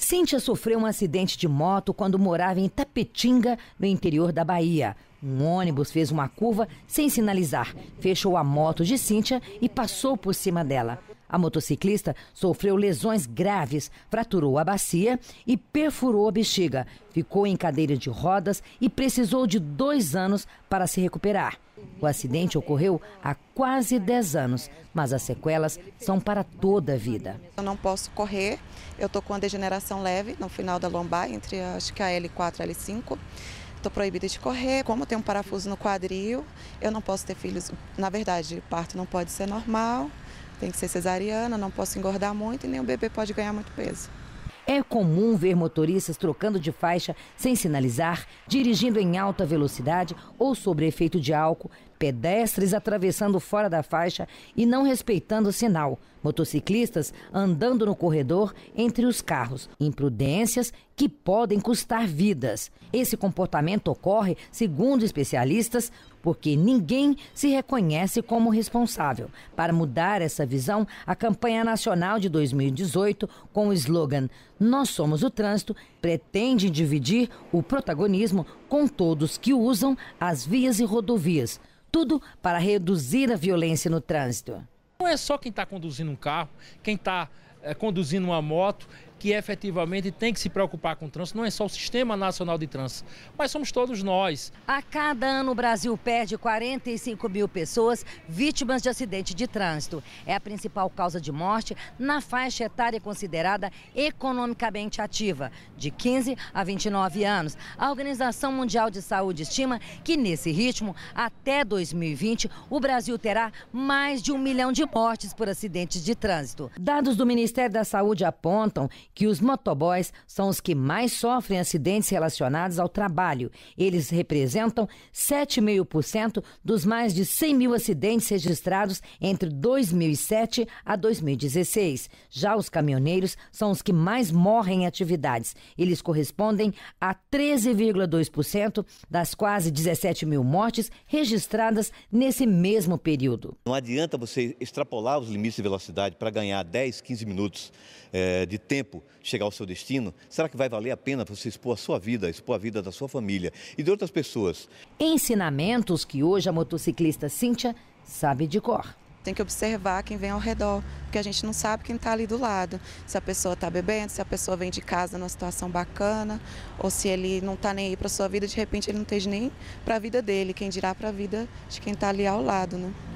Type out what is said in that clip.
Cíntia sofreu um acidente de moto quando morava em Tapetinga, no interior da Bahia. Um ônibus fez uma curva sem sinalizar, fechou a moto de Cíntia e passou por cima dela. A motociclista sofreu lesões graves, fraturou a bacia e perfurou a bexiga. Ficou em cadeira de rodas e precisou de dois anos para se recuperar. O acidente ocorreu há quase 10 anos, mas as sequelas são para toda a vida. Eu não posso correr, eu estou com uma degeneração leve no final da lombar, entre acho que a L4 e a L5. Estou proibida de correr, como tem um parafuso no quadril, eu não posso ter filhos. Na verdade, parto não pode ser normal. Tem que ser cesariana, não posso engordar muito e nem o bebê pode ganhar muito peso. É comum ver motoristas trocando de faixa sem sinalizar, dirigindo em alta velocidade ou sobre efeito de álcool, pedestres atravessando fora da faixa e não respeitando o sinal, motociclistas andando no corredor entre os carros, imprudências que podem custar vidas. Esse comportamento ocorre, segundo especialistas, porque ninguém se reconhece como responsável. Para mudar essa visão, a campanha nacional de 2018, com o slogan Nós somos o trânsito, pretende dividir o protagonismo com todos que usam as vias e rodovias tudo para reduzir a violência no trânsito. Não é só quem está conduzindo um carro, quem está é, eh, conduzindo uma moto, que efetivamente tem que se preocupar com o trânsito. Não é só o Sistema Nacional de Trânsito, mas somos todos nós. A cada ano o Brasil perde 45 mil pessoas vítimas de acidente de trânsito. É a principal causa de morte na faixa etária considerada economicamente ativa, de 15 a 29 anos. A Organização Mundial de Saúde estima que nesse ritmo, até 2020, o Brasil terá mais de um milhão de mortes por acidentes de trânsito. Dados do Ministério da Saúde apontam que os motoboys são os que mais sofrem acidentes relacionados ao trabalho. Eles representam 7,5% dos mais de 100 mil acidentes registrados entre 2007 a 2016. Já os caminhoneiros são os que mais morrem em atividades. Eles correspondem a 13,2% das quase 17 mil mortes registradas nesse mesmo período. Não adianta você extrapolar os limites de velocidade para ganhar 10, 15 minutos é, de tempo chegar ao seu destino, será que vai valer a pena você expor a sua vida, expor a vida da sua família e de outras pessoas? Ensinamentos que hoje a motociclista Cíntia sabe de cor. Tem que observar quem vem ao redor, porque a gente não sabe quem está ali do lado. Se a pessoa está bebendo, se a pessoa vem de casa numa situação bacana, ou se ele não está nem aí para a sua vida, de repente ele não esteja nem para a vida dele, quem dirá para a vida de quem está ali ao lado, né?